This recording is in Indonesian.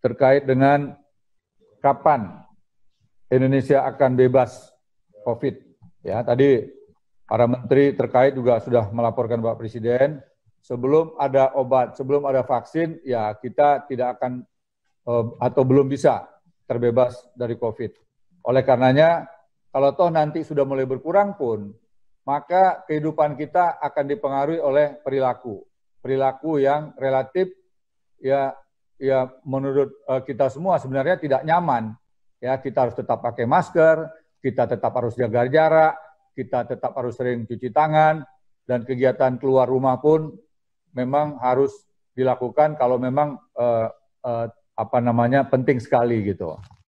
terkait dengan kapan Indonesia akan bebas COVID. Ya, tadi para menteri terkait juga sudah melaporkan Bapak Presiden, sebelum ada obat, sebelum ada vaksin, ya kita tidak akan eh, atau belum bisa terbebas dari COVID. Oleh karenanya, kalau toh nanti sudah mulai berkurang pun, maka kehidupan kita akan dipengaruhi oleh perilaku. Perilaku yang relatif ya ya menurut eh, kita semua sebenarnya tidak nyaman. Ya, kita harus tetap pakai masker, kita tetap harus jaga jarak, kita tetap harus sering cuci tangan dan kegiatan keluar rumah pun memang harus dilakukan kalau memang eh, eh, apa namanya penting sekali gitu.